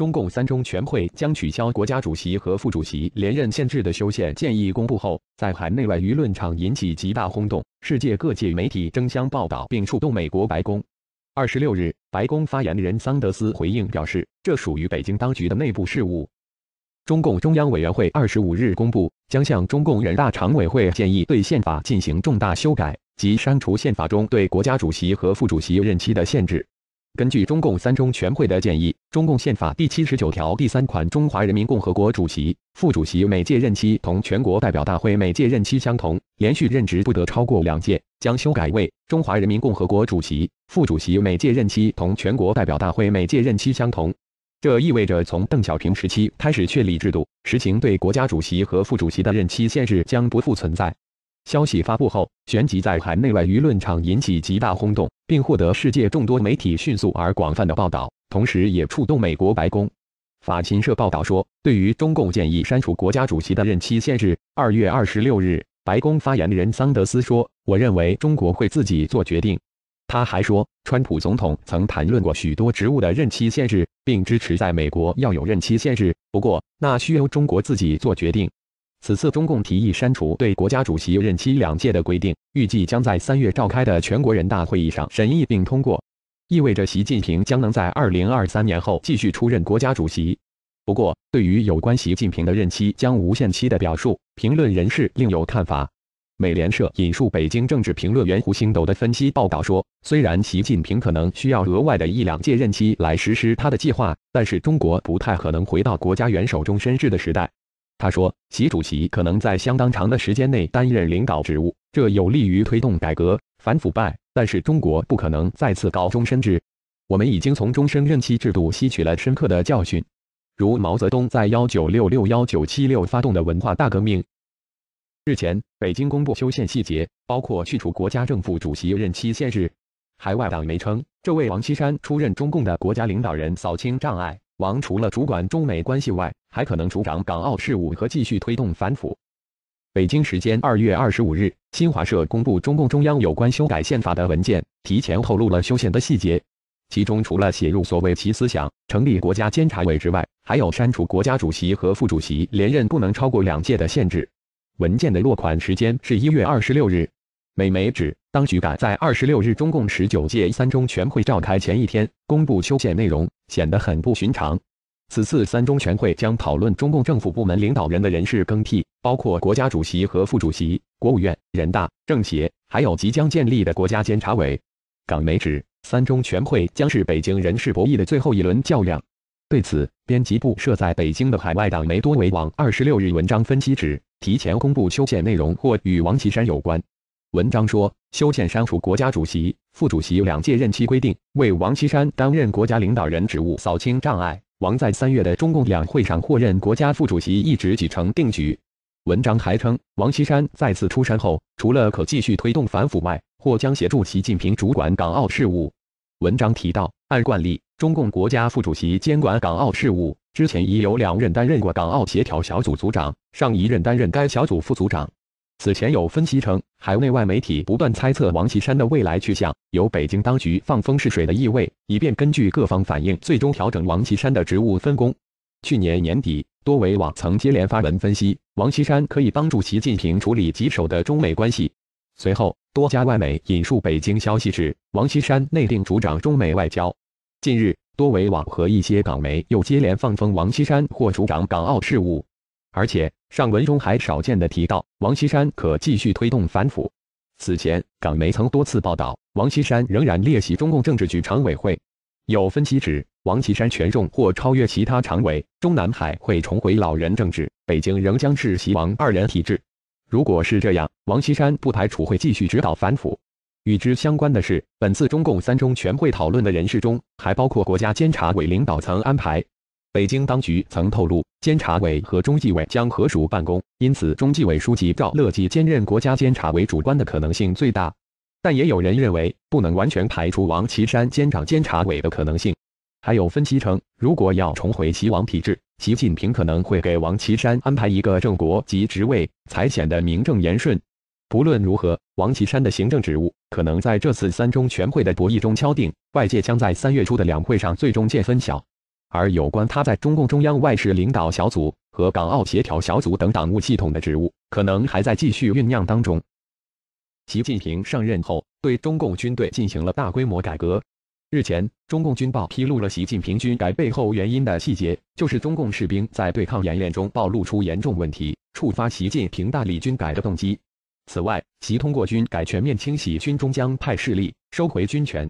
中共三中全会将取消国家主席和副主席连任限制的修宪建议公布后，在海内外舆论场引起极大轰动，世界各界媒体争相报道，并触动美国白宫。二十六日，白宫发言人桑德斯回应表示，这属于北京当局的内部事务。中共中央委员会二十五日公布，将向中共人大常委会建议对宪法进行重大修改及删除宪法中对国家主席和副主席任期的限制。根据中共三中全会的建议，中共宪法第七十九条第三款：“中华人民共和国主席、副主席每届任期同全国代表大会每届任期相同，连续任职不得超过两届。”将修改为：“中华人民共和国主席、副主席每届任期同全国代表大会每届任期相同。”这意味着从邓小平时期开始确立制度，实行对国家主席和副主席的任期限制将不复存在。消息发布后，旋即在海内外舆论场引起极大轰动，并获得世界众多媒体迅速而广泛的报道，同时也触动美国白宫。法新社报道说，对于中共建议删除国家主席的任期限制，二月二十六日，白宫发言人桑德斯说：“我认为中国会自己做决定。”他还说，川普总统曾谈论过许多职务的任期限制，并支持在美国要有任期限制，不过那需由中国自己做决定。此次中共提议删除对国家主席任期两届的规定，预计将在三月召开的全国人大会议上审议并通过，意味着习近平将能在二零二三年后继续出任国家主席。不过，对于有关习近平的任期将无限期的表述，评论人士另有看法。美联社引述北京政治评论员胡星斗的分析报道说，虽然习近平可能需要额外的一两届任期来实施他的计划，但是中国不太可能回到国家元首终身制的时代。他说，习主席可能在相当长的时间内担任领导职务，这有利于推动改革、反腐败，但是中国不可能再次搞终身制。我们已经从终身任期制度吸取了深刻的教训，如毛泽东在幺九六六幺九七六发动的文化大革命。日前，北京公布修宪细节，包括去除国家政府主席任期限制。海外党媒称，这为王岐山出任中共的国家领导人扫清障碍。王除了主管中美关系外，还可能主掌港澳事务和继续推动反腐。北京时间二月二十五日，新华社公布中共中央有关修改宪法的文件，提前透露了修宪的细节。其中除了写入所谓“其思想”成立国家监察委之外，还有删除国家主席和副主席连任不能超过两届的限制。文件的落款时间是一月二十六日。美媒指。当局敢在二十六日中共十九届三中全会召开前一天公布修宪内容，显得很不寻常。此次三中全会将讨论中共政府部门领导人的人事更替，包括国家主席和副主席、国务院、人大、政协，还有即将建立的国家监察委。港媒指，三中全会将是北京人事博弈的最后一轮较量。对此，编辑部设在北京的海外党媒多维网二十六日文章分析指，提前公布修宪内容或与王岐山有关。文章说，修宪删除国家主席、副主席两届任期规定，为王岐山担任国家领导人职务扫清障碍。王在三月的中共两会上获任国家副主席一职已成定局。文章还称，王岐山再次出山后，除了可继续推动反腐外，或将协助习近平主管港澳事务。文章提到，按惯例，中共国家副主席监管港澳事务，之前已有两任担任过港澳协调小组组长，上一任担任该小组副组长。此前有分析称，海内外媒体不断猜测王岐山的未来去向，有北京当局放风试水的意味，以便根据各方反应最终调整王岐山的职务分工。去年年底，多维网曾接连发文分析，王岐山可以帮助习近平处理棘手的中美关系。随后，多家外媒引述北京消息，指王岐山内定主掌中美外交。近日，多维网和一些港媒又接连放风，王岐山或主掌港澳事务。而且，上文中还少见的提到，王岐山可继续推动反腐。此前，港媒曾多次报道，王岐山仍然列席中共政治局常委会。有分析指，王岐山权重或超越其他常委，中南海会重回老人政治，北京仍将是袭王二人体制。如果是这样，王岐山不排除会继续指导反腐。与之相关的是，本次中共三中全会讨论的人事中，还包括国家监察委领导层安排。北京当局曾透露，监察委和中纪委将合署办公，因此中纪委书记赵乐际兼任国家监察委主官的可能性最大。但也有人认为，不能完全排除王岐山兼掌监察委的可能性。还有分析称，如果要重回习王体制，习近平可能会给王岐山安排一个正国级职位，才显得名正言顺。不论如何，王岐山的行政职务可能在这次三中全会的博弈中敲定，外界将在三月初的两会上最终见分晓。而有关他在中共中央外事领导小组和港澳协调小组等党务系统的职务，可能还在继续酝酿当中。习近平上任后，对中共军队进行了大规模改革。日前，中共军报披露了习近平军改背后原因的细节，就是中共士兵在对抗演练中暴露出严重问题，触发习近平大理军改的动机。此外，其通过军改全面清洗军中将派势力，收回军权。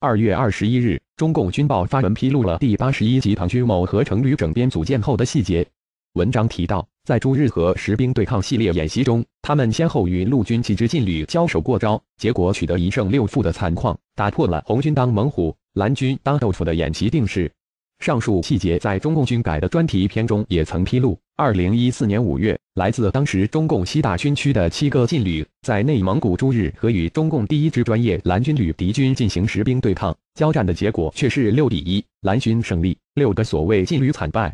二月二十一日，中共军报发文披露了第八十一集团军某合成旅整编组建后的细节。文章提到，在驻日和实兵对抗系列演习中，他们先后与陆军几支劲旅交手过招，结果取得一胜六负的惨况，打破了红军当猛虎、蓝军当豆腐的演习定式。上述细节在中共军改的专题篇中也曾披露。二零一四年五月，来自当时中共西大军区的七个禁旅，在内蒙古诸日和与中共第一支专业蓝军旅敌军进行实兵对抗，交战的结果却是六比一，蓝军胜利，六个所谓禁旅惨败。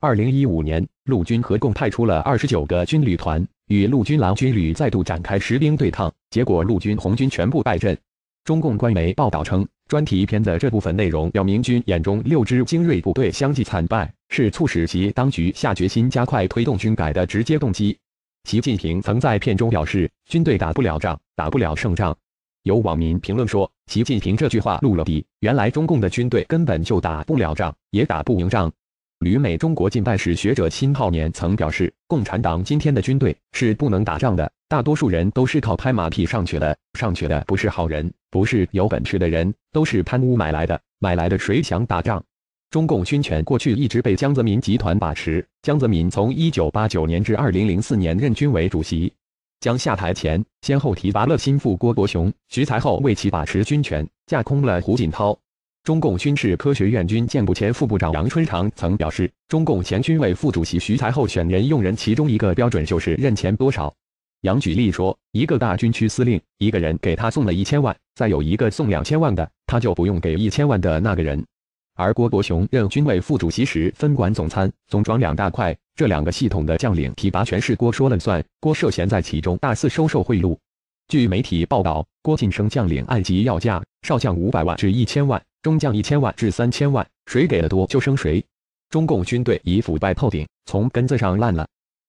二零一五年，陆军合共派出了二十九个军旅团，与陆军蓝军旅再度展开实兵对抗，结果陆军红军全部败阵。中共官媒报道称，专题片的这部分内容表明，军眼中六支精锐部队相继惨败。是促使其当局下决心加快推动军改的直接动机。习近平曾在片中表示：“军队打不了仗，打不了胜仗。”有网民评论说：“习近平这句话露了底，原来中共的军队根本就打不了仗，也打不赢仗。”旅美中国近代史学者辛浩年曾表示：“共产党今天的军队是不能打仗的，大多数人都是靠拍马屁上去的，上去的不是好人，不是有本事的人，都是贪污买来的，买来的谁想打仗？”中共军权过去一直被江泽民集团把持，江泽民从一九八九年至二零零四年任军委主席。将下台前，先后提拔了心腹郭伯雄、徐才厚为其把持军权，架空了胡锦涛。中共军事科学院军建部前副部长杨春长曾表示，中共前军委副主席徐才厚选人用人其中一个标准就是任钱多少。杨举例说，一个大军区司令，一个人给他送了一千万，再有一个送两千万的，他就不用给一千万的那个人。而郭伯雄任军委副主席时，分管总参、总装两大块，这两个系统的将领提拔全是郭说了算。郭涉嫌在其中大肆收受贿赂。据媒体报道，郭晋升将领按级要价：少将五百万至一千万，中将一千万至三千万，谁给的多就升谁。中共军队已腐败透顶，从根子上烂了。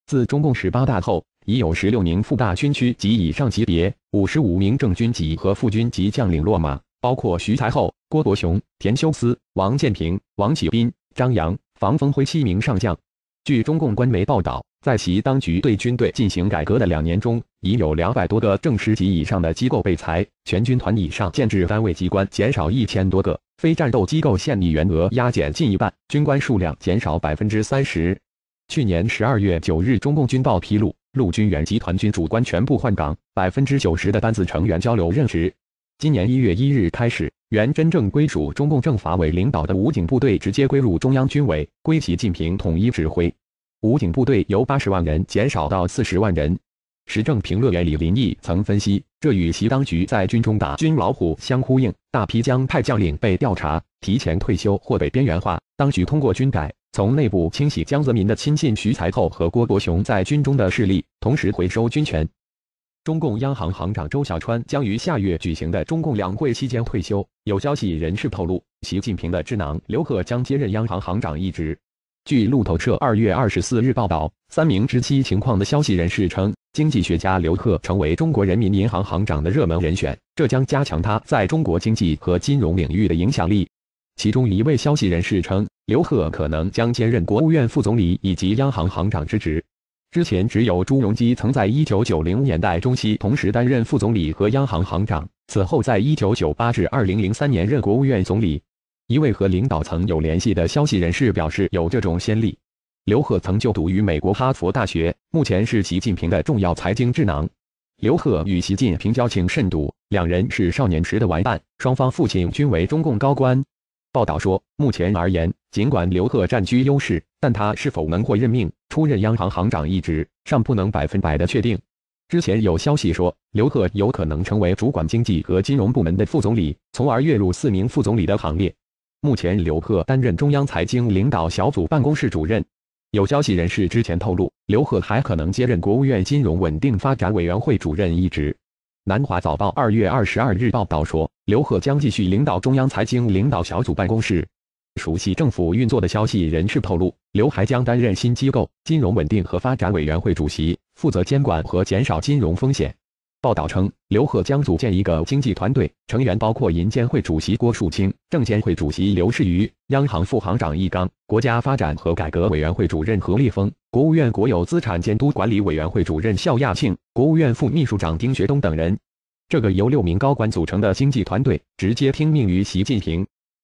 自中共十八大后，已有十六名副大军区及以上级别、五十五名正军级和副军级将领落马。包括徐才厚、郭伯雄、田修思、王建平、王启斌、张扬、房峰辉七名上将。据中共官媒报道，在其当局对军队进行改革的两年中，已有两百多个正师级以上的机构被裁，全军团以上建制单位机关减少一千多个，非战斗机构现役员额压减近一半，军官数量减少百分之三十。去年十二月九日，中共军报披露，陆军原集团军主官全部换岗，百分之九十的班子成员交流任职。今年一月一日开始，原真正归属中共政法委领导的武警部队直接归入中央军委，归习近平统一指挥。武警部队由八十万人减少到四十万人。时政评论员李林毅曾分析，这与习当局在军中打“军老虎”相呼应，大批江派将领被调查、提前退休或被边缘化。当局通过军改，从内部清洗江泽民的亲信徐才厚和郭伯雄在军中的势力，同时回收军权。中共央行行长周小川将于下月举行的中共两会期间退休。有消息人士透露，习近平的智囊刘鹤将接任央行行长一职。据路透社二月二十四日报道，三名知悉情况的消息人士称，经济学家刘鹤成为中国人民银行行长的热门人选，这将加强他在中国经济和金融领域的影响力。其中一位消息人士称，刘鹤可能将兼任国务院副总理以及央行行长之职。之前只有朱镕基曾在1990年代中期同时担任副总理和央行行长。此后，在1998至2003年任国务院总理。一位和领导层有联系的消息人士表示，有这种先例。刘鹤曾就读于美国哈佛大学，目前是习近平的重要财经智囊。刘鹤与习近平交情甚笃，两人是少年时的玩伴，双方父亲均为中共高官。报道说，目前而言，尽管刘鹤占据优势，但他是否能获任命出任央行行长一职，尚不能百分百的确定。之前有消息说，刘鹤有可能成为主管经济和金融部门的副总理，从而跃入四名副总理的行列。目前，刘鹤担任中央财经领导小组办公室主任。有消息人士之前透露，刘鹤还可能接任国务院金融稳定发展委员会主任一职。南华早报二月二十二日报道说，刘鹤将继续领导中央财经领导小组办公室。熟悉政府运作的消息人士透露，刘还将担任新机构金融稳定和发展委员会主席，负责监管和减少金融风险。报道称，刘鹤将组建一个经济团队，成员包括银监会主席郭树清、证监会主席刘士余、央行副行长易纲、国家发展和改革委员会主任何立峰、国务院国有资产监督管理委员会主任肖亚庆、国务院副秘书长丁学东等人。这个由六名高官组成的经济团队直接听命于习近平。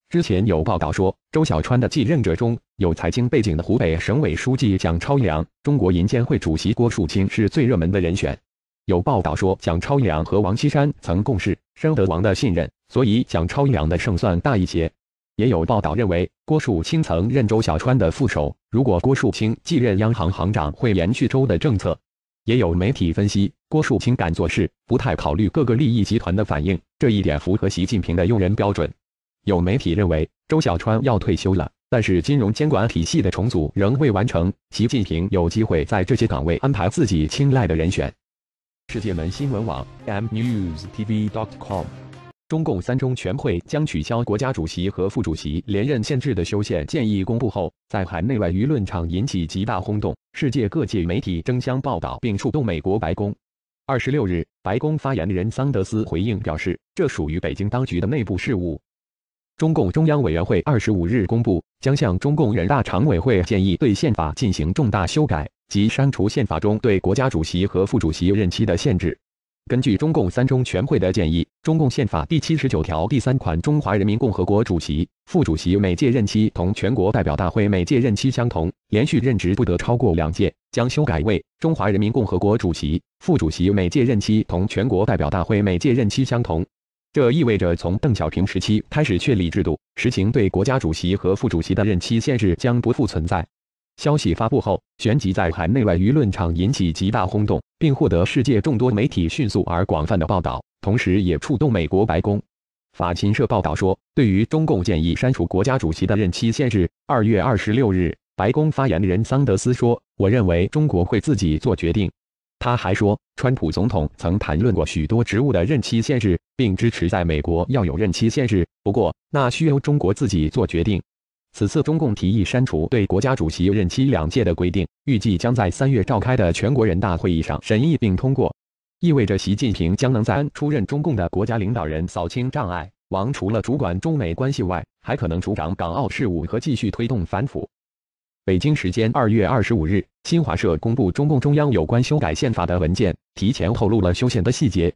之前有报道说，周小川的继任者中有财经背景的湖北省委书记蒋超良、中国银监会主席郭树清是最热门的人选。有报道说，蒋超良和王岐山曾共事，深得王的信任，所以蒋超良的胜算大一些。也有报道认为，郭树清曾任周小川的副手，如果郭树清继任央行行长，会延续周的政策。也有媒体分析，郭树清敢做事，不太考虑各个利益集团的反应，这一点符合习近平的用人标准。有媒体认为，周小川要退休了，但是金融监管体系的重组仍未完成，习近平有机会在这些岗位安排自己青睐的人选。世界门新闻网 mnews tv. dot com。中共三中全会将取消国家主席和副主席连任限制的修宪建议公布后，在海内外舆论场引起极大轰动，世界各界媒体争相报道，并触动美国白宫。二十六日，白宫发言人桑德斯回应表示，这属于北京当局的内部事务。中共中央委员会二十五日公布，将向中共人大常委会建议对宪法进行重大修改。即删除宪法中对国家主席和副主席任期的限制。根据中共三中全会的建议，中共宪法第七十九条第三款“中华人民共和国主席、副主席每届任期同全国代表大会每届任期相同，连续任职不得超过两届”将修改为“中华人民共和国主席、副主席每届任期同全国代表大会每届任期相同”。这意味着，从邓小平时期开始确立制度、实行对国家主席和副主席的任期限制将不复存在。消息发布后，旋即在海内外舆论场引起极大轰动，并获得世界众多媒体迅速而广泛的报道，同时也触动美国白宫。法新社报道说，对于中共建议删除国家主席的任期限制，二月二十六日，白宫发言人桑德斯说：“我认为中国会自己做决定。”他还说，川普总统曾谈论过许多职务的任期限制，并支持在美国要有任期限制，不过那需由中国自己做决定。此次中共提议删除对国家主席任期两届的规定，预计将在三月召开的全国人大会议上审议并通过，意味着习近平将能在出任中共的国家领导人扫清障碍。王除了主管中美关系外，还可能主掌港澳事务和继续推动反腐。北京时间二月二十五日，新华社公布中共中央有关修改宪法的文件，提前透露了修宪的细节。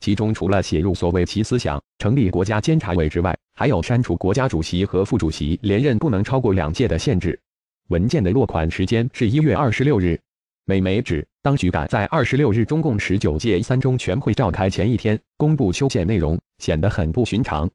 其中除了写入所谓其思想、成立国家监察委之外，还有删除国家主席和副主席连任不能超过两届的限制。文件的落款时间是一月二十六日。美媒指，当局赶在二十六日中共十九届三中全会召开前一天公布修宪内容，显得很不寻常。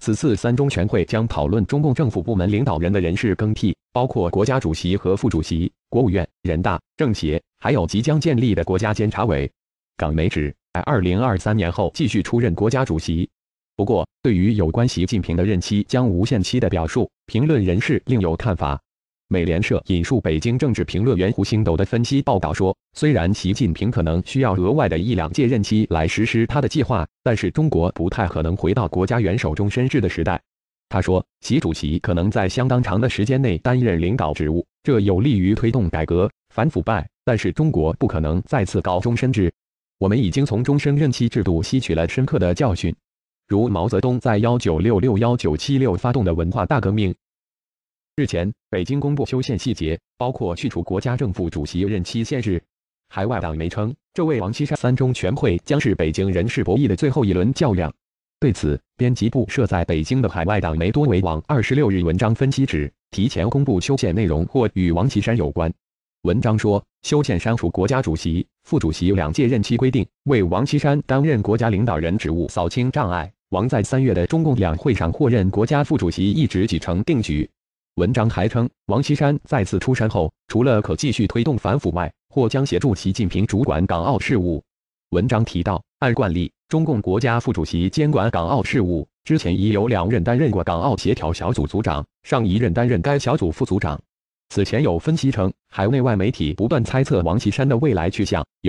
此次三中全会将讨论中共政府部门领导人的人事更替，包括国家主席和副主席、国务院、人大、政协，还有即将建立的国家监察委。港媒指。在二零二三年后继续出任国家主席。不过，对于有关习近平的任期将无限期的表述，评论人士另有看法。美联社引述北京政治评论员胡星斗的分析报道说：“虽然习近平可能需要额外的一两届任期来实施他的计划，但是中国不太可能回到国家元首终身制的时代。”他说：“习主席可能在相当长的时间内担任领导职务，这有利于推动改革、反腐败，但是中国不可能再次搞终身制。”我们已经从终身任期制度吸取了深刻的教训，如毛泽东在幺九六六幺九七六发动的文化大革命。日前，北京公布修宪细节，包括去除国家政府主席任期限制。海外党媒称，这位王岐山三中全会将是北京人事博弈的最后一轮较量。对此，编辑部设在北京的海外党媒多维网二十六日文章分析指，提前公布修宪内容或与王岐山有关。文章说，修宪删除国家主席、副主席两届任期规定，为王岐山担任国家领导人职务扫清障碍。王在三月的中共两会上获任国家副主席一职已成定局。文章还称，王岐山再次出山后，除了可继续推动反腐外，或将协助习近平主管港澳事务。文章提到，按惯例，中共国家副主席监管港澳事务，之前已有两任担任过港澳协调小组组长，上一任担任该小组副组长。此前有分析称，海内外媒体不断猜测王岐山的未来去向。有。